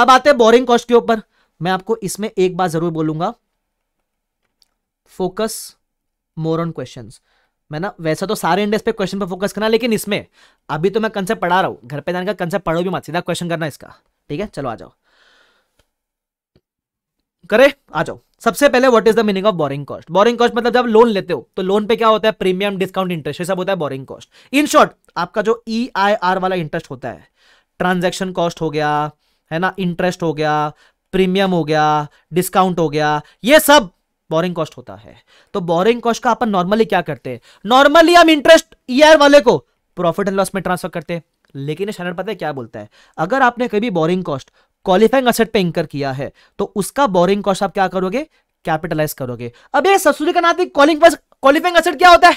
अब आते हैं बोरिंग कॉस्ट के ऊपर मैं आपको इसमें एक बार जरूर बोलूंगा फोकस मोर ऑन क्वेश्चन मैं ना वैसा तो सारे इंडेक्स पे क्वेश्चन पर फोकस करना लेकिन इसमें अभी तो मैं कंसेप्ट पढ़ा रहा हूं घर पे जाने का कंसेप्ट पढ़ो भी मत सीधा क्वेश्चन करना इसका ठीक है चलो आ जाओ करे आ जाओ सबसे पहले what is the meaning of borrowing cost borrowing cost मतलब जब लोन लेते हो तो लोन पे क्या होता है प्रीमियम डिस्काउंट इंटरेस्ट ये सब होता है बोरिंग कॉस्ट इन शॉर्ट आपका जो ई आई आर वाला इंटरेस्ट होता है ट्रांजेक्शन कॉस्ट हो गया है ना इंटरेस्ट हो गया प्रीमियम हो गया डिस्काउंट हो गया ये सब बोरिंग कॉस्ट होता है तो बोरिंग कॉस्ट का अपन नॉर्मली क्या करते हैं नॉर्मली हम इंटरेस्ट ईयर वाले को प्रॉफिट एंड लॉस में ट्रांसफर करते हैं लेकिन स्टैंडर्ड पता है क्या बोलता है अगर आपने कभी बोरिंग कॉस्ट क्वालिफाइंग असेट पे इंकर किया है तो उसका बोरिंग कॉस्ट आप क्या करोगे कैपिटलाइज करोगे अब ये सब्सिडी का नाते क्वालिफाइंग असेट क्या होता है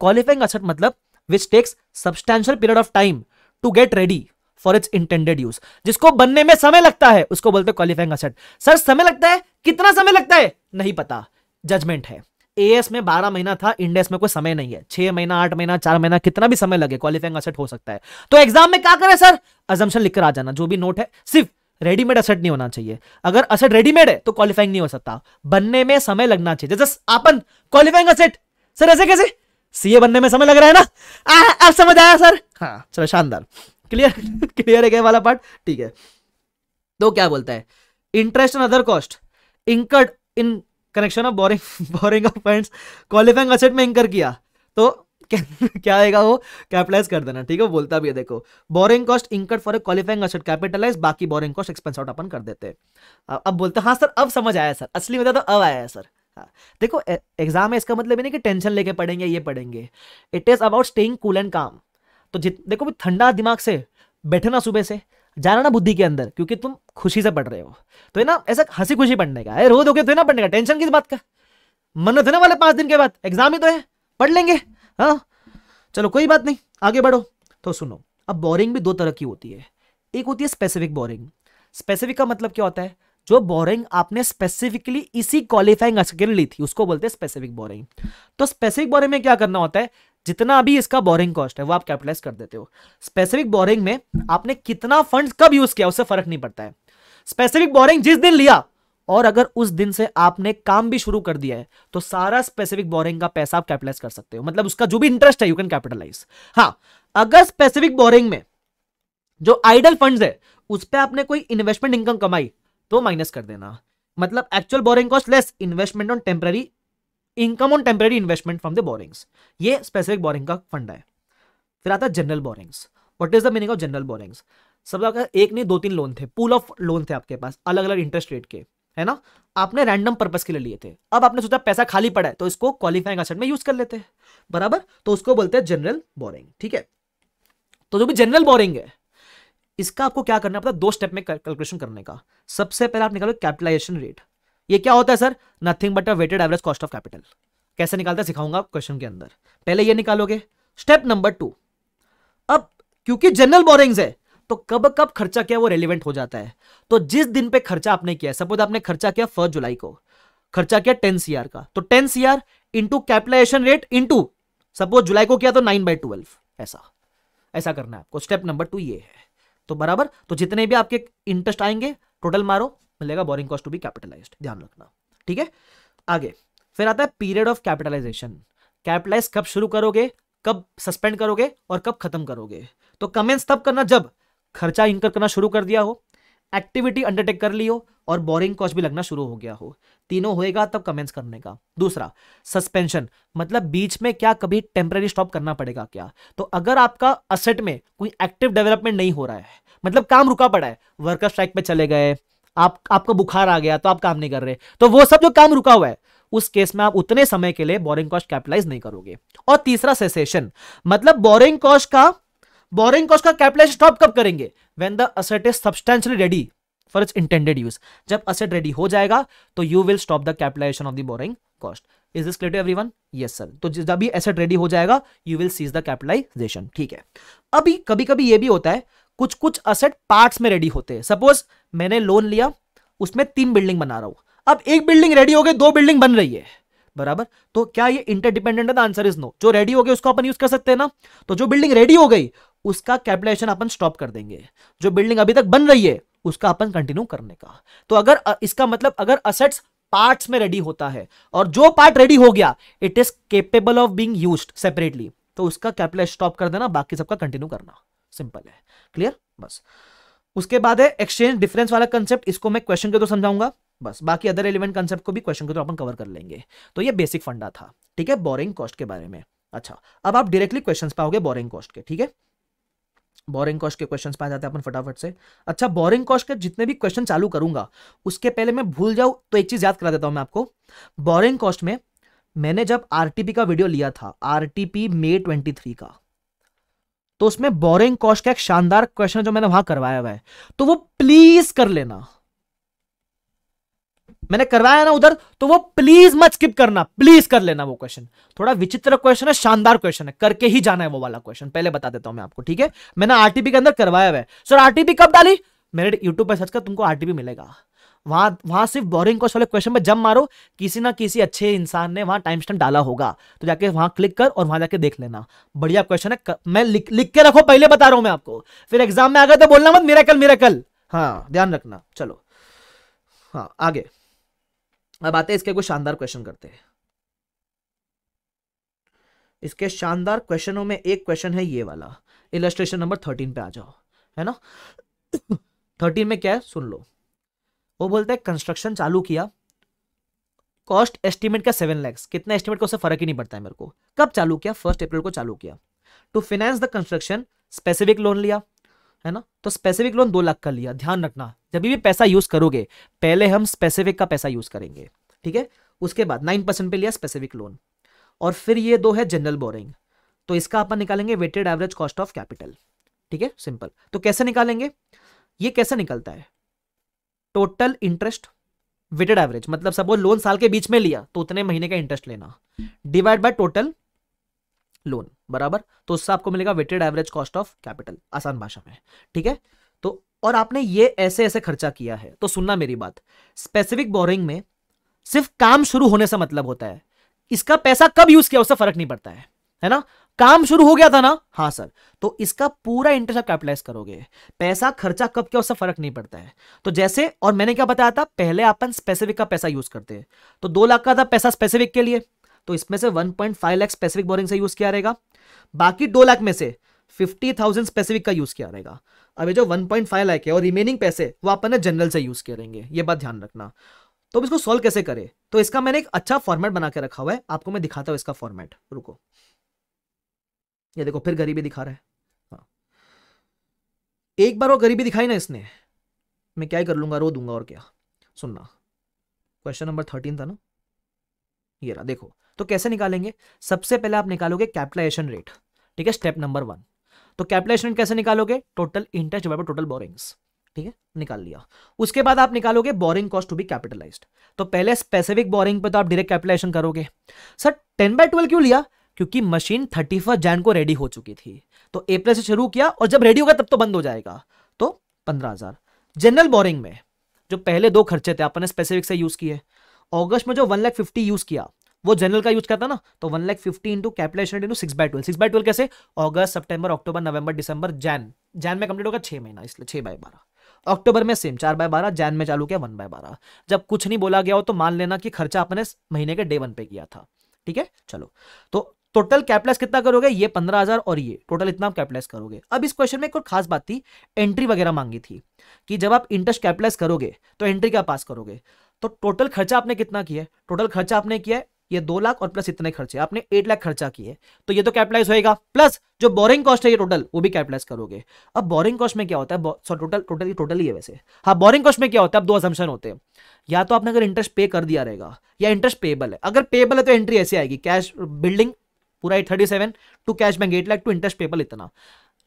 क्वालिफाइंग असेट मतलब which takes substantial period of time to get ready for its intended use जिसको बनने में समय लगता है उसको बोलते क्वालिफाइंग असेट सर समय लगता है कितना समय लगता है नहीं पता जजमेंट है एएस में बारह महीना था इंडेस में कोई समय नहीं है छह महीना आठ महीना चार महीना कितना भी समय लगे क्वालिफाइंग असेट हो सकता है तो एग्जाम में क्या करें सर अजम्पन लिखकर आ जाना जो भी नोट है सिर्फ रेडीमेड असेट नहीं होना चाहिए अगर असेट रेडीमेड है तो क्वालिफाइंग नहीं हो सकता बनने में समय लगना चाहिए जैसे आपन क्वालिफाइंग असेट सर ऐसे कैसे सीए बनने में समय लग रहा है ना आ, आप समझ आया सर हाँ चलो शानदार क्लियर क्लियर है क्या वाला पार्ट ठीक है तो क्या बोलता है interest and other cost incurred in connection of borrowing borrowing of funds qualifying asset में इंकर किया तो क्या आएगा वो कैपिटलाइज कर देना ठीक है बोलता भी है देखो borrowing cost incurred for a qualifying asset capitalise बाकी बोरिंग कॉस्ट एक्सपेंस आउट अपन कर देते हैं अब बोलते हाँ सर अब समझ आया सर असली में तो अब आया है सर हाँ। देखो एग्जाम है इसका मतलब ये नहीं कि टेंशन लेके पढ़ेंगे ये पढ़ेंगे it is about staying cool and calm तो जित देखो भी ठंडा दिमाग से बैठे ना सुबह से जाना ना बुद्धि के अंदर क्योंकि तुम खुशी से पढ़ रहे हो तो है ना ऐसा हंसी खुशी पढ़ने का अरे रो दोगे तो है ना पढ़ने का टेंशन किस बात का मन थे ना वाले पांच दिन के बाद एग्जाम ही तो है पढ़ लेंगे हाँ चलो कोई बात नहीं आगे बढ़ो तो सुनो अब बोरिंग भी दो तरह की होती है एक होती है स्पेसिफिक बोरिंग स्पेसिफिक का मतलब क्या होता है जो बोरिंग आपने स्पेसिफिकली इसी क्वालिफाइंग ली थी उसको बोलते हैं स्पेसिफिक बोरिंग तो स्पेसिफिक बोरिंग में क्या करना होता है जितना भी इसका बोरिंग कॉस्ट है वो आप कैपिटलाइज कर देते हो स्पेसिफिक बोरिंग में आपने कितना फंड कब यूज किया उससे फर्क नहीं पड़ता है स्पेसिफिक बोरिंग जिस दिन लिया और अगर उस दिन से आपने काम भी शुरू कर दिया है तो सारा स्पेसिफिक बोरिंग का पैसा आप कैपिटलाइज कर सकते हो मतलब उसका जो भी इंटरेस्ट है यू कैन कैपिटलाइज हाँ अगर स्पेसिफिक बोरिंग में जो आइडल फंड्स है उस पर आपने कोई इन्वेस्टमेंट इनकम कमाई तो माइनस कर देना मतलब actual borrowing cost less investment on temporary income on temporary investment from the borrowings ये स्पेसिफिक बोरिंग का फंड है फिर आता है general borrowings what is the meaning of general borrowings सब आपका एक नहीं दो तीन लोन थे पूल ऑफ लोन थे आपके पास अलग अलग इंटरेस्ट रेट के है ना आपने रैंडम पर्पज के लिए लिए थे अब आपने सोचा पैसा खाली पड़ा है तो इसको क्वालिफाइंग असेट में यूज कर लेते हैं बराबर तो उसको बोलते हैं जनरल बोरिंग ठीक है तो जो भी जनरल बोरिंग है इसका आपको क्या करना पड़ता है दो स्टेप में कैलकुलेशन करने का सबसे पहले आप निकालो कैपिटलाइजेशन रेट ये क्या होता है sir nothing but a weighted average cost of capital कैसे निकालता है सिखाऊंगा क्वेश्चन के अंदर पहले ये निकालोगे स्टेप नंबर टू अब क्योंकि जनरल बोरिंग्स है तो कब कब खर्चा किया वो रेलिवेंट हो जाता है तो जिस दिन पे खर्चा आपने किया सपोज आपने खर्चा किया फर्स्ट जुलाई को खर्चा किया टेन सी का तो ten CR into capitalisation rate into suppose जुलाई को किया तो नाइन बाई ट्वेल्व ऐसा ऐसा करना है आपको स्टेप नंबर टू ये है तो बराबर तो जितने भी आपके इंटरेस्ट आएंगे टोटल मारो मिलेगा borrowing cost to be capitalise ध्यान रखना ठीक है आगे फिर आता है पीरियड ऑफ कैपिटलाइजेशन कैपिटलाइज कब शुरू करोगे कब सस्पेंड करोगे और कब खत्म करोगे तो कमेंट्स तब करना जब खर्चा इनकर करना शुरू कर दिया हो एक्टिविटी अंडरटेक कर ली हो और बोरिंग कॉस्ट भी लगना शुरू हो गया हो तीनों होएगा तब कमेंट्स करने का दूसरा सस्पेंशन मतलब बीच में क्या कभी टेम्पररी स्टॉप करना पड़ेगा क्या तो अगर आपका असेट में कोई एक्टिव डेवलपमेंट नहीं हो रहा है मतलब काम रुका पड़ा है वर्कर स्ट्राइक पे चले गए आप आपको बुखार आ गया तो आप काम नहीं कर रहे तो वो सब जो काम रुका हुआ है उस केस में आप उतने समय के लिए बोरिंग कॉस्ट कैपिटलाइज नहीं करोगे और तीसरा सेसेशन मतलब बोरिंग कॉस्ट का बोरिंग कॉस्ट का कैपिटलाइज स्टॉप कब करेंगे when the asset is substantially ready for its intended use जब असेट रेडी हो जाएगा तो you will stop the capitalisation of the borrowing cost is this clear to every one yes sir तो जब भी asset ready हो जाएगा you will cease the capitalisation ठीक है अभी कभी कभी यह भी होता है कुछ कुछ असेट पार्ट्स में रेडी होते हैं सपोज मैंने लोन लिया उसमें तीन बिल्डिंग बना रहा हूं अब एक बिल्डिंग रेडी हो गई दो बिल्डिंग बन रही है बराबर तो क्या ये इंटरडिपेंडेंट है आंसर इज नो जो रेडी हो गई उसको अपन यूज कर सकते हैं ना तो जो बिल्डिंग रेडी हो गई उसका कैपिटलाइजेशन अपन स्टॉप कर देंगे जो बिल्डिंग अभी तक बन रही है उसका अपन कंटिन्यू करने का तो अगर इसका मतलब अगर असेट्स पार्ट्स में रेडी होता है और जो पार्ट रेडी हो गया it is capable of being used separately तो उसका कैपिटलाइज स्टॉप कर देना बाकी सबका कंटिन्यू करना सिंपल है क्लियर बस उसके बाद है एक्सचेंज डिफरेंस वाला कंसेप्ट इसको मैं क्वेश्चन के तो समझाऊंगा बस बाकी अदर एलिमेंट कंसेप्ट को भी क्वेश्चन के तो अपन कवर कर लेंगे तो ये बेसिक फंडा था ठीक है बोरिंग कॉस्ट के बारे में अच्छा अब आप डायरेक्टली क्वेश्चन पाओगे बोरिंग कॉस्ट के ठीक है बोरिंग कॉस्ट के क्वेश्चन पाए जाते हैं अपन फटाफट से अच्छा बोरिंग कॉस्ट के जितने भी क्वेश्चन चालू करूंगा उसके पहले मैं भूल जाऊं तो एक चीज याद करा देता हूं मैं आपको बोरिंग कॉस्ट में मैंने जब आरटीपी का वीडियो लिया था आरटीपी मे 23 का तो उसमें बोरिंग कॉस्ट का एक शानदार क्वेश्चन जो मैंने वहां करवाया हुआ है तो वो प्लीज कर लेना मैंने करवाया ना उधर तो वो प्लीज मत स्किप करना प्लीज कर लेना वो क्वेश्चन थोड़ा विचित्र क्वेश्चन है शानदार क्वेश्चन है करके ही जाना है वो वाला क्वेश्चन पहले बता देता हूं मैं आपको ठीक है मैंने आरटीपी के अंदर करवाया हुआ है सर आरटीपी कब डाली मेरे यूट्यूब पर सर्च कर तुमको आरटीपी मिलेगा वहां वहां सिर्फ बोरिंग क्वेश्चन वाले क्वेश्चन में जम मारो किसी ना किसी अच्छे इंसान ने वहां टाइम स्टैम्प डाला होगा तो जाके वहां क्लिक कर और वहां जाके देख लेना बढ़िया क्वेश्चन है मैं लिख लिख के रखो पहले बता रहा हूं मैं आपको फिर एग्जाम में आ गए तो बोलना मत मेरा कल मेरा कल हाँ ध्यान रखना चलो हाँ आगे अब आते इसके कुछ शानदार क्वेश्चन करते हैं इसके शानदार क्वेश्चनों में एक क्वेश्चन है ये वाला इलस्ट्रेशन नंबर थर्टीन पे आ जाओ है ना थर्टीन में क्या है सुन लो वो बोलता है कंस्ट्रक्शन चालू किया कॉस्ट एस्टिमेट का सेवन लैक्स कितना एस्टिमेट का उससे फर्क ही नहीं पड़ता है मेरे को कब चालू किया फर्स्ट अप्रैल को चालू किया to finance the construction specific loan लिया है ना तो स्पेसिफिक लोन दो लाख का लिया ध्यान रखना जब भी पैसा यूज करोगे पहले हम स्पेसिफिक का पैसा यूज करेंगे ठीक है उसके बाद नाइन परसेंट पे लिया स्पेसिफिक लोन और फिर ये दो है जनरल बोरिंग तो इसका अपन निकालेंगे weighted average cost of capital ठीक है सिंपल तो कैसे निकालेंगे ये कैसे निकलता है टोटल इंटरेस्ट वेटेड एवरेज मतलब सब वो लोन साल के बीच में लिया तो उतने महीने का इंटरेस्ट लेना डिवाइड बाय टोटल लोन बराबर तो उससे आपको मिलेगा weighted average cost of capital आसान भाषा में ठीक है तो और आपने ये ऐसे ऐसे खर्चा किया है तो सुनना मेरी बात स्पेसिफिक बोरिंग में सिर्फ काम शुरू होने से मतलब होता है इसका पैसा कब यूज किया उससे फर्क नहीं पड़ता है है ना काम शुरू हो गया था ना हाँ सर तो इसका पूरा इंटरेस्ट आप कैपिटलाइज करोगे पैसा खर्चा कब क्या उससे फर्क नहीं पड़ता है तो जैसे और मैंने क्या बताया था पहले अपन स्पेसिफिक का पैसा यूज करते हैं तो दो लाख का था पैसा स्पेसिफिक के लिए तो इसमें से 1.5 लाख स्पेसिफिक बोरिंग से यूज किया रहेगा बाकी दो लाख में से 50,000 स्पेसिफिक का यूज किया रहेगा अब ये जो 1.5 लाख है और रिमेनिंग पैसे वो अपन ने जनरल से यूज करेंगे ये बात ध्यान रखना तो इसको सोल्व कैसे करें तो इसका मैंने एक अच्छा फॉर्मेट बना के रखा हुआ है आपको मैं दिखाता हूँ इसका फॉर्मेट रुको ये देखो फिर गरीबी दिखा रहा है हाँ एक बार वो गरीबी दिखाई ना इसने मैं क्या ही कर लूंगा रो दूंगा और क्या सुनना क्वेश्चन नंबर थर्टीन था ना ये रहा देखो तो कैसे निकालेंगे सबसे पहले आप निकालोगे कैपिटलाइजेशन रेट ठीक है स्टेप नंबर वन तो कैपिटलाइजेशन कैसे निकालोगे total interest divide total borrowings ठीक है निकाल लिया उसके बाद आप निकालोगे borrowing cost to be capitalised तो पहले स्पेसिफिक बोरिंग पे तो आप डायरेक्ट कैपिटलाइजेशन करोगे सर टेन बाय ट्वेल्व क्यों लिया क्योंकि मशीन थर्टी फर्स्ट जैन को रेडी हो चुकी थी तो अप्रैल से शुरू किया और जब रेडी होगा तब तो बंद हो जाएगा तो पंद्रह हजार जनरल बोरिंग में जो पहले दो खर्चे थे अपने स्पेसिफिक से यूज किए अगस्त में जो वन लाख फिफ्टी यूज किया वो जनरल का यूज करता ना तो one lakh fifty into capitalisation into six by twelve six by twelve कैसे अगस्त सितंबर अक्टूबर नवंबर दिसंबर जैन जैन में कंप्लीट होगा छह महीना इसलिए छह बाय बारह अक्टूबर में सेम चार बाय बारह जैन में चालू किया वन बाय बारह जब कुछ नहीं बोला गया हो तो मान लेना कि खर्चा अपने महीने के डे वन पे किया था ठीक है चलो तो टोटल कैपिटलाइज कितना करोगे ये पंद्रह हजार और ये टोटल इतना आप कैपिटलाइज करोगे अब इस क्वेश्चन में एक और खास बात थी एंट्री वगैरह मांगी थी कि जब आप इंटरेस्ट कैपिटलाइज करोगे तो एंट्री क्या पास करोगे तो टोटल खर्चा आपने कितना किया है टोटल खर्चा आपने किया है ये दो लाख और प्लस इतने खर्चे आपने एट लाख खर्चा किए तो ये तो कैपिटलाइज होएगा प्लस जो बोरिंग कॉस्ट है ये टोटल वो भी कैपिटलाइज करोगे अब बोरिंग कॉस्ट में क्या होता है सॉरी टोटल टोटल टोटल ही है वैसे हाँ बोरिंग कॉस्ट में क्या होता है अब दो असम्पशन होते हैं या तो आपने अगर इंटरेस्ट पे कर दिया रहेगा या इंटरेस्ट पेबल है अगर पेबल है तो एंट्री ऐसे आएगी कैश बिल्डिंग पूरा ही thirty seven two cash bank eight lakh two interest पेपल इतना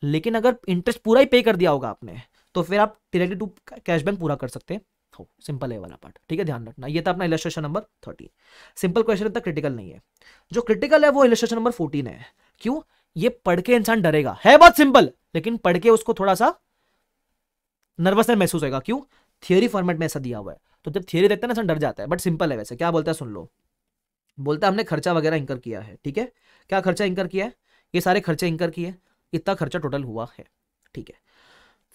लेकिन अगर इंटरेस्ट पूरा ही पे कर दिया होगा आपने तो फिर आप डायरेक्टली टू कैश बैंक पूरा कर सकते हो सिंपल है वाला पार्ट ठीक है ध्यान रखना ये था अपना illustration number thirteen simple question इतना क्रिटिकल नहीं है जो क्रिटिकल है वो इलेस्ट्रेशन नंबर फोर्टीन है क्यों ये पढ़ के इंसान डरेगा है बहुत सिंपल लेकिन पढ़ के उसको थोड़ा सा नर्वसनेस महसूस होगा क्यों थियोरी फॉर्मेट में ऐसा दिया हुआ है तो जब थियोरी देखते हैं ना इंसान डर जाता है बट सिंपल है वैसे क्या बोलता है सुन लो बोलता है हमने खर्चा वगैरह इंकर किया है ठीक है क्या खर्चा इंकर किया है ये सारे खर्चे इंकर किए इतना खर्चा टोटल हुआ है ठीक है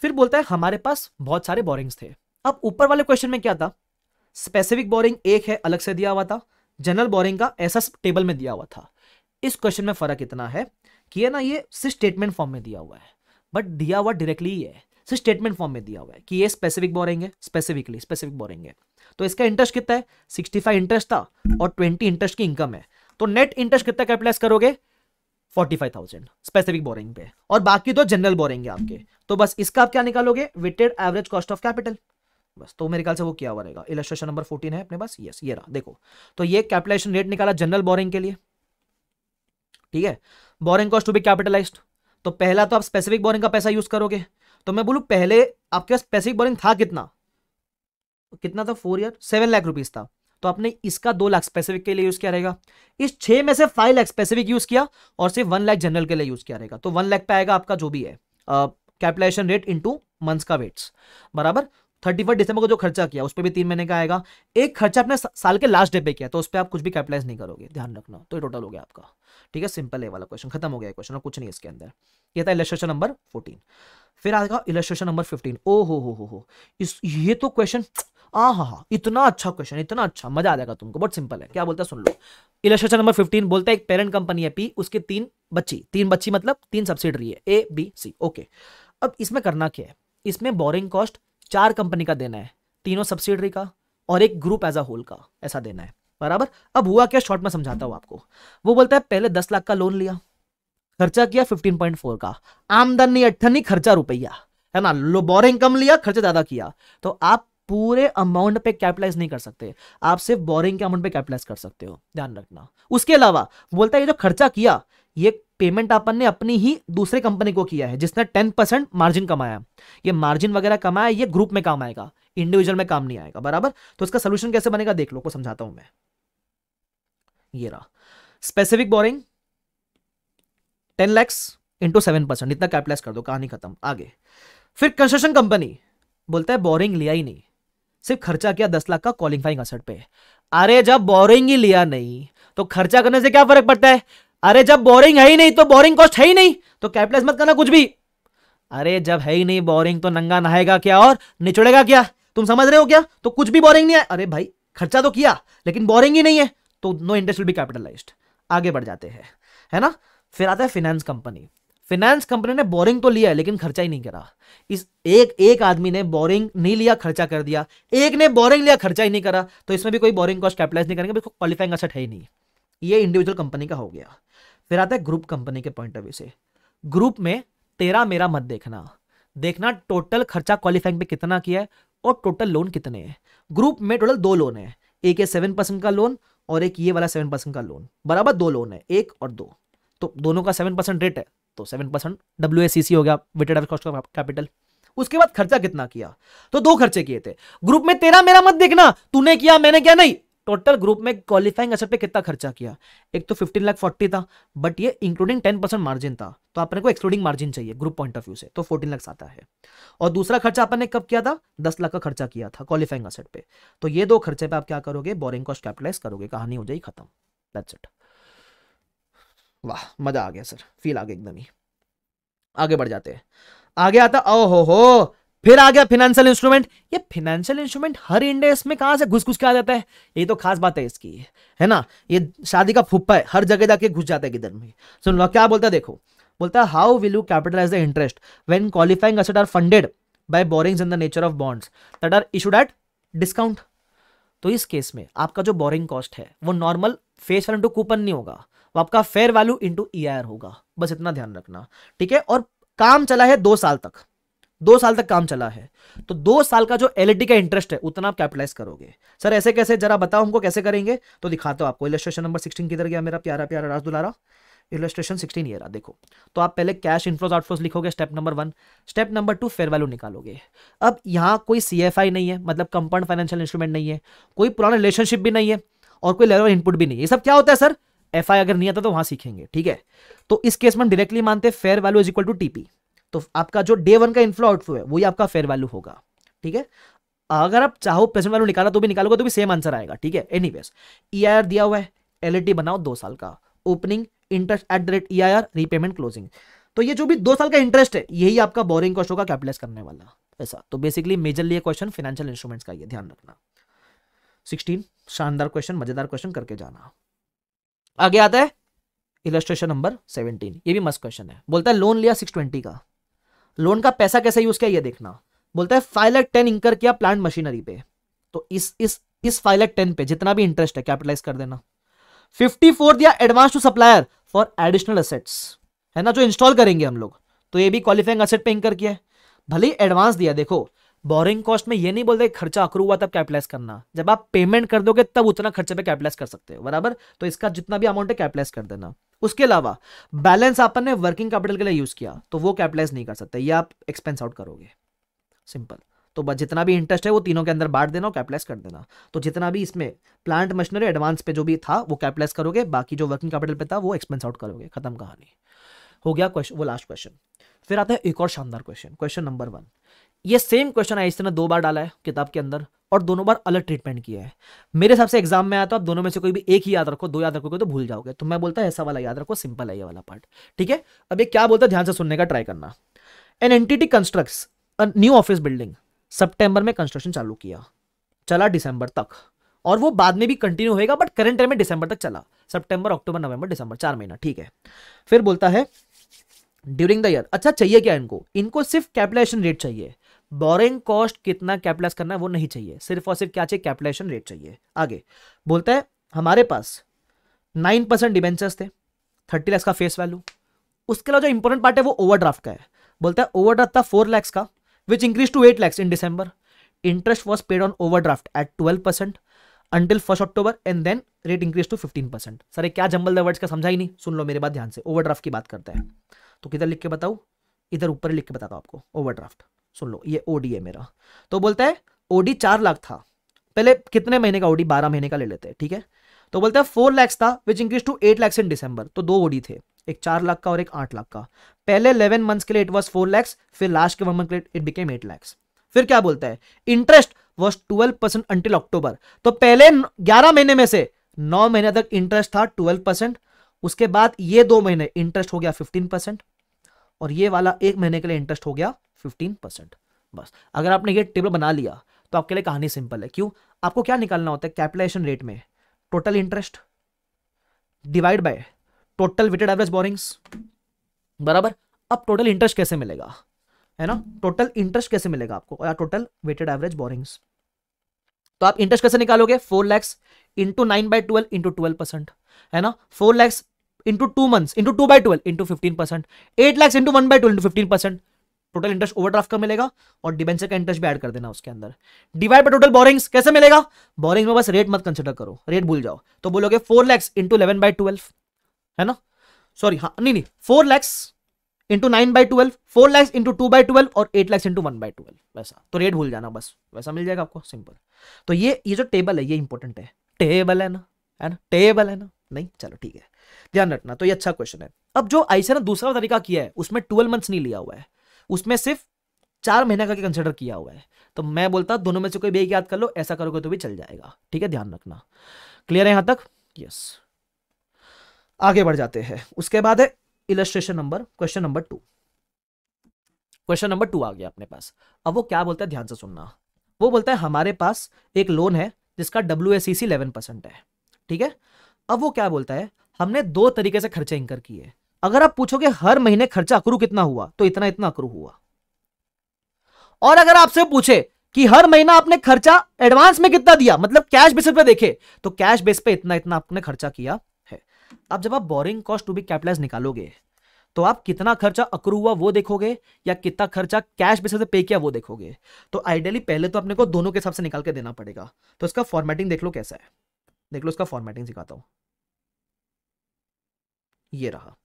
फिर बोलता है हमारे पास बहुत सारे बोरिंग्स थे अब ऊपर वाले क्वेश्चन में क्या था स्पेसिफिक बोरिंग एक है अलग से दिया हुआ था जनरल बोरिंग का ऐसा टेबल में दिया हुआ था इस क्वेश्चन में फर्क इतना है कि ना ये सिर्फ स्टेटमेंट फॉर्म में दिया हुआ है बट दिया हुआ डायरेक्टली है सिर्फ स्टेटमेंट फॉर्म में दिया हुआ है कि ये स्पेसिफिक बोरिंग है स्पेसिफिकली स्पेसिफिक बोरिंग है तो इसका इंटरेस्ट कितना है 65 इंटरेस्ट था और 20 इंटरेस्ट की इनकम है तो नेट इंटरेस्ट कितना कैपिटलाइज करोगे forty five thousand specific borrowing पे और बाकी तो जनरल बोरिंग है आपके तो बस इसका आप क्या निकालोगे weighted average cost of capital बस तो मेरे ख्याल से वो क्या हुआ रहेगा नंबर फोर्टीन है अपने पास यस ये रहा देखो तो ये कैपिटलाइजेशन रेट निकाला जनरल बोरिंग के लिए ठीक है borrowing cost to be capitalise तो पहला तो आप स्पेसिफिक बोरिंग का पैसा यूज करोगे तो मैं बोलू पहले आपके पास स्पेसिफिक बोरिंग था कितना कितना था four year seven lakh rupees था तो आपने इसका दो लाख स्पेसिफिक के लिए यूज किया रहेगा इस छह में से फाइव लाख स्पेसिफिक यूज किया और सिर्फ वन लाख जनरल के लिए यूज किया रहेगा तो वन लाख पे आएगा आपका जो भी है capitalisation rate into month का वेट्स बराबर थर्टी फर्स्ट दिसंबर को जो खर्चा किया उस पर भी तीन महीने का आएगा एक खर्चा आपने साल के लास्ट डे पे किया तो उस पर आप कुछ भी कैपिटलाइज नहीं करोगे ध्यान रखना तो टोटल हो गया आपका ठीक है सिंपल है वाला क्वेश्चन खत्म हो गया क्वेश्चन और कुछ नहीं इसके अंदर ये था इलेक्ट्रेशन नंबर फोर्टीन फिर आएगा इलेक्ट्रेशन नंबर फिफ्टीन ओ हो हो हो हो इस ये तो क्वेश्चन आ हा हा इतना अच्छा क्वेश्चन इतना अच्छा मजा आ जाएगा तुमको बहुत सिंपल है क्या बोलता है सुन लो इलेक्ट्रेशन नंबर फिफ्टीन बोलता है एक पेरेंट कंपनी है पी उसके तीन बच्ची तीन बच्ची मतलब तीन सब्सिडरी है ए बी सी ओके अब इसमें करना क्या है इसमें बोरिंग कॉस्ट चार कंपनी का देना है तीनों सब्सिडरी का और एक ग्रुप एज अ होल का ऐसा देना है बराबर अब हुआ क्या शॉर्ट में समझाता हूँ आपको वो बोलता है पहले दस लाख का लोन लिया खर्चा किया फिफ्टीन पॉइंट फोर का आमदनी अट्ठनी खर्चा रुपया है ना लो बोरिंग कम लिया खर्चा ज्यादा किया तो आप पूरे अमाउंट पे कैपिटलाइज नहीं कर सकते आप सिर्फ बोरिंग के अमाउंट पे कैपिटलाइज कर सकते हो ध्यान रखना उसके अलावा बोलता है ये जो खर्चा किया ये पेमेंट अपन ने अपनी ही दूसरे कंपनी को किया है जिसने टेन परसेंट मार्जिन कमाया ये मार्जिन वगैरह कमाया ये ग्रुप में काम आएगा इंडिविजुअल में काम नहीं आएगा बराबर तो इसका सोल्यूशन कैसे बनेगा देख लो को समझाता हूं मैं ये रहा specific borrowing ten lakhs into seven percent इतना कैपिटलाइज कर दो कहानी खत्म आगे फिर कंस्ट्रक्शन कंपनी बोलता है बोरिंग लिया ही नहीं सिर्फ खर्चा किया दस लाख का क्वालिफाइंग असर पे अरे जब बोरिंग ही लिया नहीं तो खर्चा करने से क्या फर्क पड़ता है अरे जब बोरिंग है ही नहीं तो बोरिंग कॉस्ट है ही नहीं तो कैपिटल मत करना कुछ भी अरे जब है ही नहीं बोरिंग तो नंगा नहाएगा क्या और निचुड़ेगा क्या तुम समझ रहे हो क्या तो कुछ भी बोरिंग नहीं है अरे भाई खर्चा तो किया लेकिन बोरिंग ही नहीं है तो no interest will be capitalised आगे बढ़ जाते हैं है ना फिर आता है फिनेंस कंपनी फाइनेंस कंपनी ने बोरिंग तो लिया है लेकिन खर्चा ही नहीं करा इस एक एक आदमी ने बोरिंग नहीं लिया खर्चा कर दिया एक ने बोरिंग लिया खर्चा ही नहीं करा तो इसमें भी कोई बोरिंग कॉस्ट कैपिटलाइज नहीं करेंगे बिल्कुल क्वालिफाइंग असट है ही नहीं ये इंडिविजुअल कंपनी का हो गया फिर आता है ग्रुप कंपनी के पॉइंट ऑफ व्यू से ग्रुप में तेरा मेरा मत देखना देखना टोटल खर्चा क्वालिफाइंग पे कितना किया है और टोटल लोन कितने हैं ग्रुप में टोटल दो लोन है एक है सेवन परसेंट का लोन और एक ये वाला सेवन परसेंट का लोन बराबर दो लोन है एक और दो तो दोनों का सेवन परसेंट रेट है तो seven percent W S C C हो गया weighted average cost of capital उसके बाद खर्चा कितना किया तो दो खर्चे किए थे ग्रुप में तेरा मेरा मत देखना तूने किया मैंने क्या नहीं टोटल ग्रुप में क्वालिफाइंग असर पे कितना खर्चा किया एक तो फिफ्टीन लाख फोर्टी था बट ये इंक्लूडिंग टेन परसेंट मार्जिन था तो अपने को एक्सक्लूडिंग मार्जिन चाहिए ग्रुप पॉइंट ऑफ व्यू से तो फोर्टीन लाख आता है और दूसरा खर्चा आपने कब किया था दस लाख का खर्चा किया था क्वालिफाइंग असर पे तो ये दो खर्चे पे आप क्या करोगे बोरिंग कॉस्ट कैपिटलाइज करोगे कहानी हो जाएगी खत्म दैट्स इट वाह मजा आ गया सर फील आ गया एकदम ही आगे बढ़ जाते हैं आगे आता ओ हो हो फिर आ गया फिनेंशियल इंस्ट्रूमेंट ये फिनेंशियल इंस्ट्रूमेंट हर इंडेक्स में कहां से घुस घुस के आ जाता है ये तो खास बात है इसकी है ना ये शादी का फुप्पा है हर जगह जाके घुस जाता है किधर में सुन लो क्या बोलता है देखो बोलता है how will you capitalise the interest when qualifying asset are funded by borrowings in the nature of bonds that are issued at discount तो इस केस में आपका जो बोरिंग कॉस्ट है वो normal face value to coupon नहीं होगा तो आपका फेयर वैल्यू इंटू ई होगा बस इतना ध्यान रखना ठीक है और काम चला है दो साल तक दो साल तक काम चला है तो दो साल का जो एल का इंटरेस्ट है उतना आप कैपिटलाइज करोगे सर ऐसे कैसे जरा बताओ हमको कैसे करेंगे तो दिखाते हो आपको इलेट्रेशन नंबर सिक्सटीन किधर गया मेरा प्यारा प्यारा राज दुलारा सिक्सटीन ये रहा देखो तो आप पहले कैश इन्फ्लोज आउटफ्लोज लिखोगे step number one step number two fair value निकालोगे अब यहाँ कोई सी नहीं है मतलब कंपाउंड फाइनेंशियल इंस्ट्रूमेंट नहीं है कोई पुराना रिलेशनशिप भी नहीं है और कोई लेवल इनपुट भी नहीं है सब क्या होता है सर एफ अगर नहीं आता तो वहां सीखेंगे ठीक है तो इस केस में डायरेक्टली मानते हैं fair value is equal to TP तो आपका जो डे वन का इनफ्लो आउटफ्लो है वही आपका फेयर वैल्यू होगा ठीक है अगर आप चाहो प्रेजेंट वैल्यू निकाला तो भी निकालोगे तो भी सेम आंसर आएगा ठीक है anyways E I R दिया हुआ है एल बनाओ दो साल का opening interest at the rate E I R repayment closing तो ये जो भी दो साल का इंटरेस्ट है यही आपका बोरिंग कॉस्ट होगा कैपिटलाइज करने वाला ऐसा तो basically majorly question financial instruments का ये ध्यान रखना सिक्सटीन शानदार क्वेश्चन मजेदार क्वेश्चन करके जाना आगे आता है इलस्ट्रेशन नंबर सेवनटीन ये भी मस्त क्वेश्चन है बोलता है लोन लिया सिक्स ट्वेंटी का लोन का पैसा कैसे यूज किया ये देखना बोलता है फाइव लाख टेन इंकर किया प्लांट मशीनरी पे तो इस इस इस फाइव लाख टेन पे जितना भी इंटरेस्ट है कैपिटलाइज कर देना फिफ्टी फोर दिया advance to supplier for additional assets है ना जो इंस्टॉल करेंगे हम लोग तो ये भी क्वालिफाइंग असेट पे इंकर किया है भले एडवांस दिया देखो बोरिंग कॉस्ट में ये नहीं बोलते खर्चा अक्रू हुआ तब कैपिटलाइज करना जब आप पेमेंट कर दोगे तब उतना खर्चे पे कैपिटलाइज कर सकते हो बराबर तो इसका जितना भी अमाउंट है कैपिटलाइज कर देना उसके अलावा बैलेंस अपन ने वर्किंग कैपिटल के लिए यूज किया तो वो कैपिटलाइज नहीं कर सकते ये आप एक्सपेंस आउट करोगे सिंपल तो बस जितना भी इंटरेस्ट है वो तीनों के अंदर बांट देना और कैपिटलाइज कर देना तो जितना भी इसमें प्लांट मशीनरी एडवांस पे जो भी था वो कैपिटलाइज करोगे बाकी जो वर्किंग कैपिटल पे था वो एक्सपेंस आउट करोगे खत्म कहानी हो गया क्वेश्चन वो लास्ट क्वेश्चन फिर आता है एक और शानदार क्वेश्चन क्वेश्चन नंबर वन ये सेम क्वेश्चन आई ने दो बार डाला है किताब के अंदर और दोनों बार अलग ट्रीटमेंट किया है मेरे हिसाब से एग्जाम में आया तो आप दोनों में से कोई भी एक ही याद रखो दो याद रखोगे तो भूल जाओगे तो मैं बोलता ऐसा वाला याद रखो सिंपल है ये वाला पार्ट ठीक है अब ये क्या बोलता है ध्यान से सुनने का ट्राई करना an entity construct new office building सितंबर में कंस्ट्रक्शन चालू किया चला डिसंबर तक और वो बाद में भी कंटिन्यू होगा बट करंट टाइम में डिसंबर तक चला सितंबर अक्टूबर नवंबर दिसंबर चार महीना ठीक है फिर बोलता है ड्यूरिंग द ईयर अच्छा चाहिए क्या इनको इनको सिर्फ कैपिटलाइजेशन रेट चाहिए बोरिंग कॉस्ट कितना कैपिटलाइज करना है वो नहीं चाहिए सिर्फ और सिर्फ क्या चाहिए कैपिटलाइजेशन रेट चाहिए आगे बोलता है हमारे पास नाइन परसेंट डिबेंचर्स थे थर्टी लैक्स का फेस वैल्यू उसके अलावा जो इंपॉर्टेंट पार्ट है वो ओवरड्राफ्ट का है बोलता है ओवरड्राफ्ट था फोर लैक्स का which increase to eight lakhs in December interest was paid on overdraft at twelve percent until first October and then rate increase to fifteen percent sir क्या जंबल द वर्ड्स का समझा ही नहीं सुन लो मेरे बात ध्यान से ओवरड्राफ्ट की बात करता है तो किधर लिख के बताऊँ इधर ऊपर लिख के बताता हूँ आपको ओवरड्राफ्ट सुन लो ये ओडी है मेरा तो बोलता है ओडी चार लाख था पहले कितने महीने का ओडी बारह महीने का ले लेते हैं ठीक है तो बोलता है फोर लैक्स था which increase to eight lakhs in December तो दो ओडी थे एक चार लाख का और एक आठ लाख का पहले इलेवन मंथ्स के लिए इट वॉज फोर लैक्स फिर लास्ट के वन मंथ के लिए इट बिकेम एट लैक्स फिर क्या बोलता है interest was twelve percent until October तो पहले ग्यारह महीने में से नौ महीने तक इंटरेस्ट था ट्वेल्व परसेंट उसके बाद ये दो महीने इंटरेस्ट हो गया फिफ्टीन परसेंट और ये वाला एक महीने के लिए इंटरेस्ट हो गया फिफ्टीन परसेंट बस अगर आपने ये टेबल बना लिया तो आपके लिए कहानी सिंपल है क्यों आपको क्या निकालना होता है कैपिटलाइजेशन रेट में total interest divide by total weighted average borrowings बराबर अब टोटल इंटरेस्ट कैसे मिलेगा है ना टोटल इंटरेस्ट कैसे मिलेगा आपको या टोटल वेटेड एवरेज बोरिंग्स तो आप इंटरेस्ट कैसे निकालोगे four lakhs into nine by twelve into twelve percent है ना four lakhs into two month into two by twelve into fifteen percent eight lakhs into one by twelve into fifteen percent total interest overdraft का मिलेगा और debenture का interest भी add कर देना उसके अंदर डिवाइड बाई टोटल बोरिंग्स कैसे मिलेगा बोरिंग में बस रेट मत कंसिडर करो रेट भूल जाओ तो बोलोगे four lakhs into eleven by twelve है ना सॉरी हाँ नहीं नहीं four lakhs into nine by twelve four lakhs into two by twelve और eight lakhs into one by twelve वैसा तो रेट भूल जाना बस वैसा मिल जाएगा आपको सिंपल तो ये ये जो टेबल है ये इंपॉर्टेंट है टेबल है ना है ना टेबल है ना नहीं चलो ठीक है ध्यान रखना तो ये अच्छा क्वेश्चन है अब जो आईसी ने दूसरा तरीका किया है उसमें ट्वेल्व मंथ्स नहीं लिया हुआ है उसमें सिर्फ चार महीने का कंसिडर किया हुआ है तो मैं बोलता दोनों में से कोई भी याद कर लो ऐसा करोगे तो भी चल जाएगा ठीक है ध्यान रखना क्लियर है यहां तक यस आगे बढ़ जाते हैं उसके बाद है illustration number question number two question number two आ गया अपने पास अब वो क्या बोलता है ध्यान से सुनना वो बोलता है हमारे पास एक लोन है जिसका W S C eleven percent है ठीक है अब वो क्या बोलता है हमने दो तरीके से खर्चे इंकर किए अगर आप पूछोगे हर महीने खर्चा अक्रू कितना हुआ तो इतना इतना अक्रू हुआ और अगर आपसे पूछे कि हर महीना आपने खर्चा एडवांस में कितना दिया मतलब कैश बेसिस पे देखे तो कैश बेस पे इतना इतना आपने खर्चा किया है अब जब आप borrowing cost to be capitalise निकालोगे तो आप कितना खर्चा अक्रू हुआ वो देखोगे या कितना खर्चा कैश बेसिस पे किया वो देखोगे तो आइडियली पहले तो अपने को दोनों के हिसाब से निकाल के देना पड़ेगा तो इसका फॉर्मेटिंग देख लो कैसा है देख लो इसका फॉर्मेटिंग सिखाता हूँ ये रहा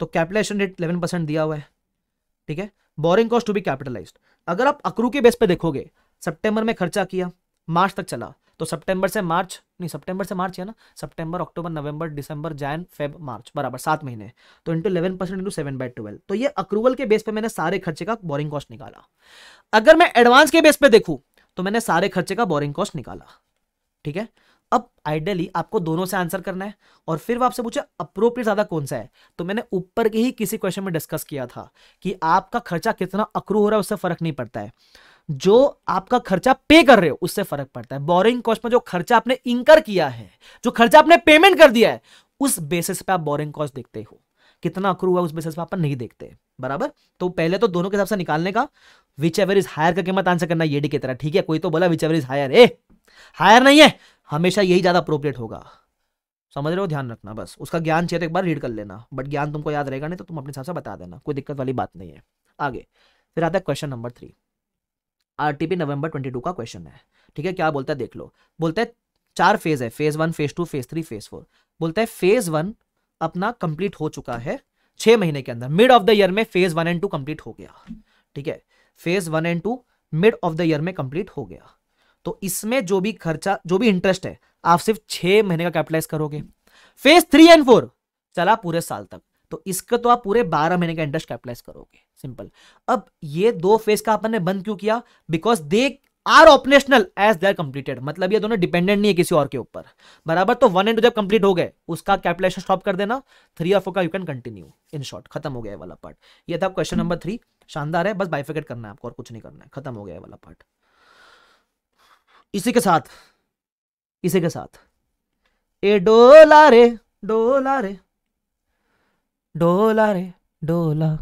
तो कैपिटलाइजेशन रेट इलेवन परसेंट दिया हुआ है ठीक है borrowing cost to be capitalise अगर आप अक्रू के बेस पे देखोगे सितंबर में खर्चा किया मार्च तक चला तो सितंबर से मार्च नहीं सितंबर से मार्च है ना सितंबर अक्टूबर नवंबर दिसंबर जैन फेब मार्च बराबर सात महीने तो into eleven percent into seven by twelve तो ये अक्रूवल के बेस पे मैंने सारे खर्चे का बोरिंग कॉस्ट निकाला अगर मैं एडवांस के बेस पे देखू तो मैंने सारे खर्चे का बोरिंग कॉस्ट निकाला ठीक है अब आइडियली आपको दोनों से आंसर करना है और फिर वो आपसे पूछे अप्रोप्रिएट ज्यादा कौन सा है तो मैंने ऊपर के ही किसी क्वेश्चन में डिस्कस किया था कि आपका खर्चा कितना अक्रू हो रहा है उससे फर्क नहीं पड़ता है जो आपका खर्चा पे कर रहे हो उससे फर्क पड़ता है बोरिंग कॉस्ट में जो खर्चा आपने इंकर किया है जो खर्चा आपने पेमेंट कर दिया है उस बेसिस पे आप बोरिंग कॉस्ट देखते हो कितना अक्रू हुआ उस बेसिस पर अपन नहीं देखते बराबर तो पहले तो दोनों के हिसाब से निकालने का विच एवर इज हायर का कीमत आंसर करना ये डी की तरह ठीक है कोई तो बोला whichever is higher a higher नहीं है हमेशा यही ज्यादा अप्रोप्रिएट होगा समझ रहे हो ध्यान रखना बस उसका ज्ञान चाहिए तो एक बार रीड कर लेना बट ज्ञान तुमको याद रहेगा नहीं तो तुम अपने हिसाब से बता देना कोई दिक्कत वाली बात नहीं है आगे फिर आता है question number three RTP November 22 का क्वेश्चन है ठीक है क्या बोलता है देख लो बोलता है चार फेज है phase one phase two phase three phase four बोलता है फेज वन अपना कंप्लीट हो चुका है छह महीने के अंदर मिड ऑफ द ईयर में phase one and two complete हो गया ठीक है phase one and two mid of the year में कंप्लीट हो गया तो इसमें जो भी खर्चा जो भी इंटरेस्ट है आप सिर्फ छह महीने का कैपिटलाइज करोगे फेज थ्री एंड फोर चला पूरे साल तक तो इसका तो आप पूरे बारह महीने का इंटरेस्ट कैपिटलाइज करोगे सिंपल अब ये दो फेज का अपन ने बंद क्यों किया because they are operational as there completed मतलब ये दोनों डिपेंडेंट नहीं है किसी और के ऊपर बराबर तो वन एंड टू जब कंप्लीट हो गए उसका कैपिटलाइजेशन स्टॉप कर देना थ्री और फोर का you can continue in short खत्म हो गया वाला पार्ट ये था क्वेश्चन नंबर थ्री शानदार है बस बाइफिकेट करना है आपको और कुछ नहीं करना है खत्म हो गया वाला पार्ट इसी के साथ इसी के साथ ए डोला रे डोला रे डोला रे डोला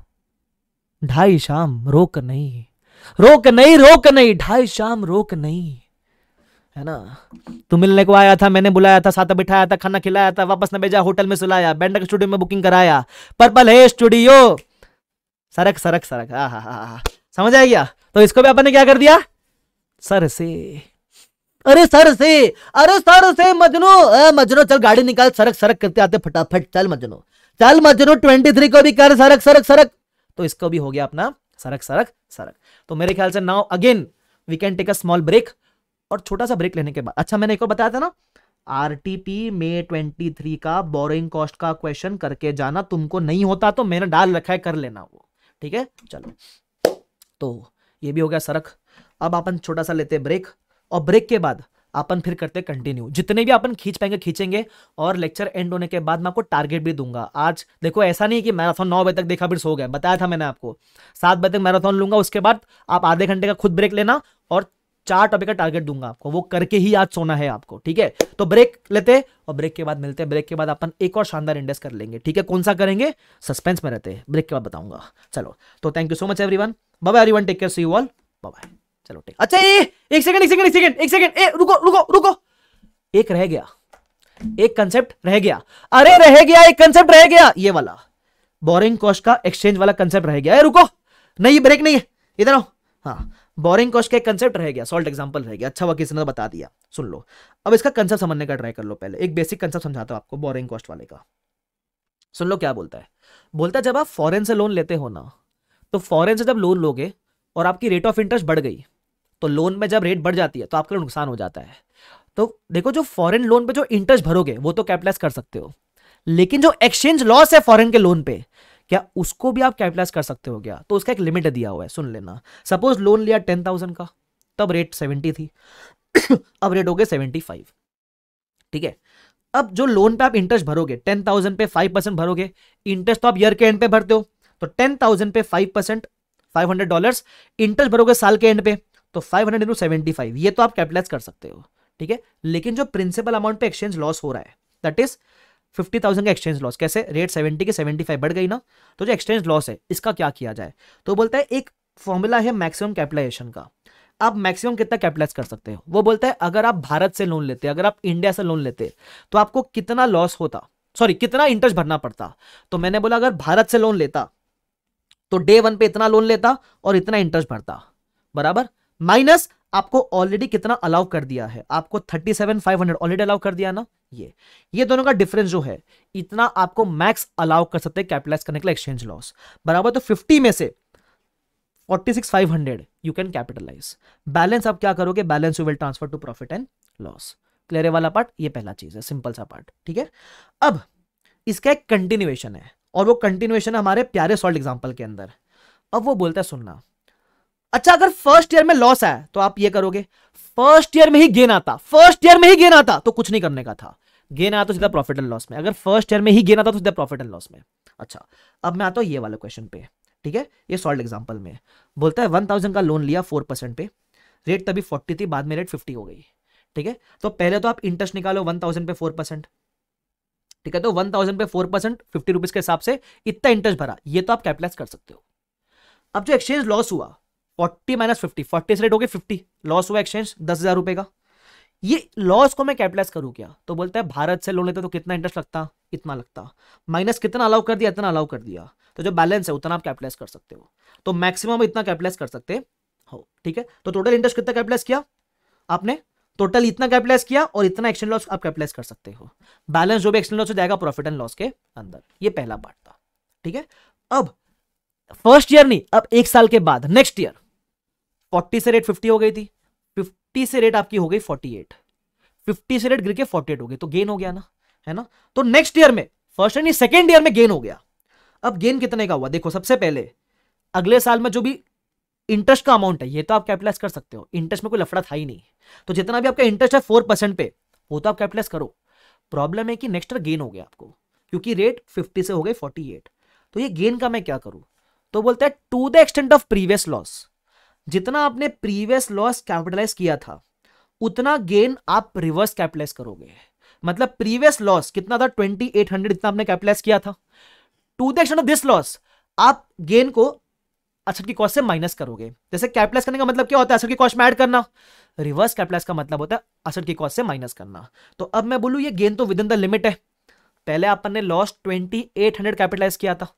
ढाई शाम रोक नहीं रोक नहीं रोक नहीं ढाई शाम रोक नहीं है ना तू मिलने को आया था मैंने बुलाया था साथ बिठाया था खाना खिलाया था वापस न भेजा होटल में सुलाया बैंडक स्टूडियो में बुकिंग कराया पर्पल है स्टूडियो सरक सरक सरक हा हा हा समझ आ गया तो इसको भी अपन ने क्या कर दिया सर से अरे सर से अरे सर से मजनू मजनू चल गाड़ी निकाल सरक सरक करते आते फटाफट चल मजनू चल मजनू ट्वेंटी थ्री को भी कर सरक सरक सरक तो इसको भी हो गया अपना सरक सरक सरक तो मेरे ख्याल से now again we can take a small break और छोटा सा ब्रेक लेने के बाद अच्छा मैंने एक और बताया था ना R P May twenty three का बोरिंग कॉस्ट का क्वेश्चन करके जाना तुमको नहीं होता तो मैंने डाल रखा है कर लेना वो ठीक है चलो तो ये भी हो गया सरक अब अपन छोटा सा लेते ब्रेक और ब्रेक के बाद अपन फिर करते कंटिन्यू जितने भी अपन खींच पाएंगे खींचेंगे और लेक्चर एंड होने के बाद मैं आपको टारगेट भी दूंगा आज देखो ऐसा नहीं कि मैराथन नौ बजे तक देखा फिर सो गए बताया था मैंने आपको सात बजे तक मैराथन लूंगा उसके बाद आप आधे घंटे का खुद ब्रेक लेना और चार टॉपिक का टारगेट दूंगा आपको वो करके ही आज सोना है आपको ठीक है तो ब्रेक लेते और ब्रेक के बाद मिलते हैं ब्रेक के बाद अपन एक और शानदार इंडेस कर लेंगे ठीक है कौन सा करेंगे सस्पेंस में रहते हैं ब्रेक के बाद बताऊंगा चलो तो thank you so much everyone bye everyone take care see you all bye चलो ठीक अच्छा ए, एक सेकंड एक सेकंड एक सेकंड एक सेकंड ए रुको रुको रुको एक रह गया एक कंसेप्ट रह गया अरे रह गया एक कंसेप्ट रह गया ये वाला बोरिंग कॉस्ट का एक्सचेंज वाला कंसेप्ट रह गया ए, रुको नहीं ब्रेक नहीं है इधर आओ हाँ बोरिंग कॉस्ट का एक कंसेप्ट रह गया सॉल्ट एग्जाम्पल रह गया अच्छा हुआ किसी ने तो बता दिया सुन लो अब इसका कंसेप्ट समझने का ट्राई कर लो पहले एक बेसिक कंसेप्ट समझाता हूं आपको बोरिंग कॉस्ट वाले का सुन लो क्या बोलता है बोलता है जब आप फॉरेन से लोन लेते हो ना तो फॉरेन से जब लोन लोगे और आपकी रेट ऑफ इंटरेस्ट बढ़ गई तो लोन में जब रेट बढ़ जाती है तो आपका नुकसान हो जाता है तो देखो जो फॉरेन लोन पे जो इंटरेस्ट भरोगे वो तो कैपिटलाइज कर सकते हो लेकिन जो एक्सचेंज लॉस है फॉरेन के लोन पे क्या उसको भी आप कैपिटलाइज कर सकते हो क्या तो उसका एक लिमिट दिया हुआ है सुन लेना सपोज लोन लिया टेन थाउजेंड का तब रेट सेवेंटी थी अब रेट हो गए सेवेंटी फाइव ठीक है अब जो लोन पे आप इंटरेस्ट भरोगे टेन थाउजेंड पे फाइव परसेंट भरोगे इंटरेस्ट तो आप ईयर के एंड पे भरते हो तो टेन थाउजेंड पे five percent five hundred dollar interest भरोगे साल के एंड पे तो five hundred into seventy five ये तो आप कैपिटलाइज कर सकते हो ठीक है लेकिन जो प्रिंसिपल अमाउंट पे एक्सचेंज लॉस हो रहा है दैट इज फिफ्टी थाउजेंड का एक्सचेंज लॉस कैसे रेट सेवेंटी के सेवेंटी फाइव बढ़ गई ना तो जो एक्सचेंज लॉस है इसका क्या किया जाए तो बोलता है एक फॉर्मूला है मैक्सिमम कैपिटलाइजेशन का आप मैक्सिमम कितना कैपिटलाइज कर सकते हो वो बोलता है अगर आप भारत से लोन लेते अगर आप इंडिया से लोन लेते तो आपको कितना लॉस होता सॉरी कितना इंटरेस्ट भरना पड़ता तो मैंने बोला अगर भारत से लोन लेता तो डे वन पे इतना लोन लेता और इतना इंटरेस्ट भरता बराबर माइनस आपको ऑलरेडी कितना अलाउ कर दिया है आपको thirty seven five hundred already allow कर दिया ना ये ये दोनों का डिफरेंस जो है इतना आपको मैक्स अलाउ कर सकते हैं कैपिटलाइज करने के लिए एक्सचेंज लॉस बराबर तो फिफ्टी में से forty six five hundred you can capitalise balance आप क्या करोगे balance you will transfer to profit and loss clear वाला पार्ट ये पहला चीज है सिंपल सा पार्ट ठीक है अब इसका एक कंटिन्यूएशन है और वो कंटिन्यूएशन है हमारे प्यारे सॉल्ट एग्जाम्पल के अंदर अब वो बोलता है सुनना अच्छा अगर फर्स्ट ईयर में लॉस आया तो आप ये करोगे फर्स्ट ईयर में ही गेन आता फर्स्ट ईयर में ही गेन आता तो कुछ नहीं करने का था गेन आया तो सीधा प्रॉफिट एंड लॉस में अगर फर्स्ट ईयर में ही गेन आता तो सीधा प्रॉफिट एंड लॉस में अच्छा अब मैं आता हूं ये वाले क्वेश्चन पे ठीक है ये सॉल्ट एग्जाम्पल में बोलता है वन थाउजेंड का लोन लिया फोर परसेंट पे रेट तभी फोर्टी थी बाद में रेट फिफ्टी हो गई ठीक है तो पहले तो आप इंटरेस्ट निकालो वन थाउजेंड पे फोर परसेंट ठीक है तो वन थाउजेंड पे फोर परसेंट फिफ्टी रुपीज के हिसाब से इतना इंटरेस्ट भरा ये तो आप कैपिटलाइज कर सकते हो अब जो एक्सचेंज लॉस हुआ फोर्टी माइनस फिफ्टी फोर्टी से रेट हो गए फिफ्टी लॉस हुआ एक्सचेंज दस हजार रुपए का ये लॉस को मैं कैपिटलाइज करूँ क्या तो बोलते हैं भारत से लोन लेते तो कितना इंटरेस्ट लगता इतना लगता माइनस कितना अलाउ कर दिया इतना अलाउ कर दिया तो जो बैलेंस है उतना आप कैपिटलाइज कर सकते हो तो मैक्सिमम इतना कैपिटलाइज कर सकते हो ठीक है तो टोटल इंटरेस्ट कितना कैपिटलाइज किया आपने टोटल इतना कैपिटलाइज किया और इतना एक्सचेंज लॉस आप कैपिटलाइज कर सकते हो बैलेंस जो भी एक्सचेंज लॉस हो जाएगा प्रॉफिट एंड लॉस के अंदर ये पहला पार्ट था ठीक है अब फर्स्ट ईयर नहीं अब एक साल के बाद नेक्स्ट ईयर फोर्टी से रेट फिफ्टी हो गई थी फिफ्टी से रेट आपकी हो गई फोर्टी एट फिफ्टी से रेट गिर के फोर्टी एट हो गई तो गेन हो गया ना है ना तो नेक्स्ट ईयर में फर्स्ट ईयर नहीं सेकेंड ईयर में गेन हो गया अब गेन कितने का हुआ देखो सबसे पहले अगले साल में जो भी इंटरेस्ट का अमाउंट है ये तो आप कैपिटलाइज कर सकते हो इंटरेस्ट में कोई लफड़ा था ही नहीं तो जितना भी आपका इंटरेस्ट है फोर परसेंट पे वो तो आप कैपिटलाइज करो प्रॉब्लम है कि नेक्स्ट ईयर गेन हो गया आपको क्योंकि रेट फिफ्टी से हो गई फोर्टी एट तो ये गेन का मैं क्या करूं तो बोलते हैं to the extent of previous loss जितना आपने प्रीवियस लॉस कैपिटलाइज किया था उतना गेन आप रिवर्स कैपिटलाइज करोगे मतलब प्रीवियस लॉस कितना था ट्वेंटी एट हंड्रेड इतना आपने कैपिटलाइज किया था to the extent of this loss आप गेन को असर की कॉस्ट से माइनस करोगे जैसे कैपिटलाइज करने का मतलब क्या होता है असर की कॉस्ट में ऐड करना रिवर्स कैपिटलाइज का मतलब होता है असर की कॉस्ट से माइनस करना तो अब मैं बोलूँ ये गेन तो विद इन द लिमिट है पहले अपन ने लॉस हंड्रेड कैपिटलाइज किया था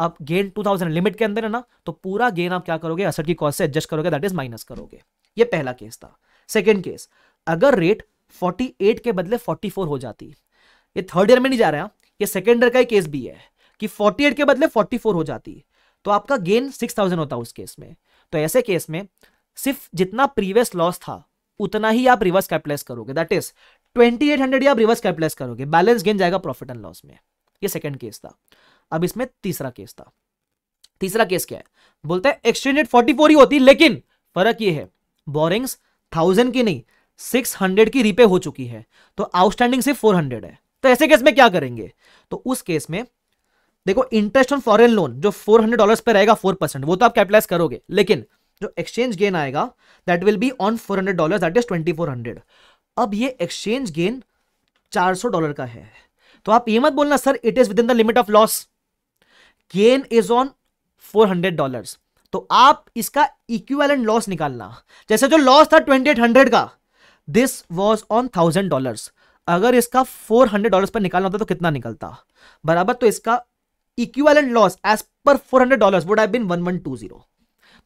अब गेन 2000 लिमिट के अंदर है ना तो पूरा गेन आप क्या करोगे असर की कॉस्ट से एडजस्ट करोगे दैट इज माइनस करोगे ये पहला केस था सेकेंड केस अगर रेट 48 के बदले 44 हो जाती ये थर्ड ईयर में नहीं जा रहा ये सेकेंड ईयर का ही केस भी है कि 48 के बदले 44 हो जाती तो आपका गेन 6000 होता उस केस में तो ऐसे केस में सिर्फ जितना प्रीवियस लॉस था उतना ही आप रिवर्स कैपिटलाइज करोगे दैट इज 2800 या आप रिवर्स कैपिटलाइज करोगे बैलेंस गेन जाएगा प्रॉफिट एंड लॉस में ये सेकेंड केस था अब इसमें तीसरा केस था तीसरा केस क्या है बोलते हैं एक्सचेंज रेट फोर्टी फोर ही होती लेकिन फर्क ये है बोरिंग्स थाउजेंड की नहीं सिक्स हंड्रेड की रिपे हो चुकी है तो आउटस्टैंडिंग सिर्फ फोर हंड्रेड है तो ऐसे केस में क्या करेंगे तो उस केस में देखो इंटरेस्ट ऑन फॉरेन लोन जो फोर हंड्रेड डॉलर पर रहेगा फोर परसेंट वो तो आप कैपिटलाइज करोगे लेकिन जो एक्सचेंज गेन आएगा that will be on four hundred dollar that is twenty four hundred अब ये एक्सचेंज गेन चार सौ डॉलर का है तो आप ये मत बोलना sir it is within the limit of loss gain is on four hundred dollar तो आप इसका इक्विवेलेंट लॉस निकालना जैसे जो लॉस था ट्वेंटी हंड्रेड का this was on thousand dollar अगर इसका फोर हंड्रेड डॉलर पर निकालना होता तो कितना निकलता बराबर तो इसका equivalent loss as per four hundred dollar would have been one one two zero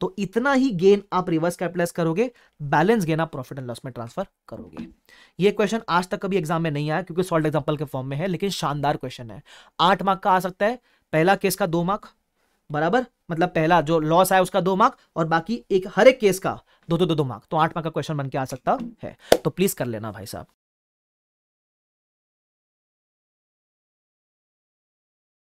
तो इतना ही गेन आप रिवर्स कैपिटलाइज करोगे बैलेंस गेन आप प्रॉफिट एंड लॉस में ट्रांसफर करोगे ये क्वेश्चन आज तक कभी एग्जाम में नहीं आया क्योंकि सॉल्ट एग्जाम्पल के फॉर्म में है लेकिन शानदार क्वेश्चन है आठ मार्क का आ सकता है पहला केस का दो मार्क बराबर मतलब पहला जो लॉस आया उसका दो मार्क और बाकी एक हर एक केस का दो दो दो, दो मार्क तो आठ मार्क का क्वेश्चन बन के आ सकता है तो प्लीज कर लेना भाई साहब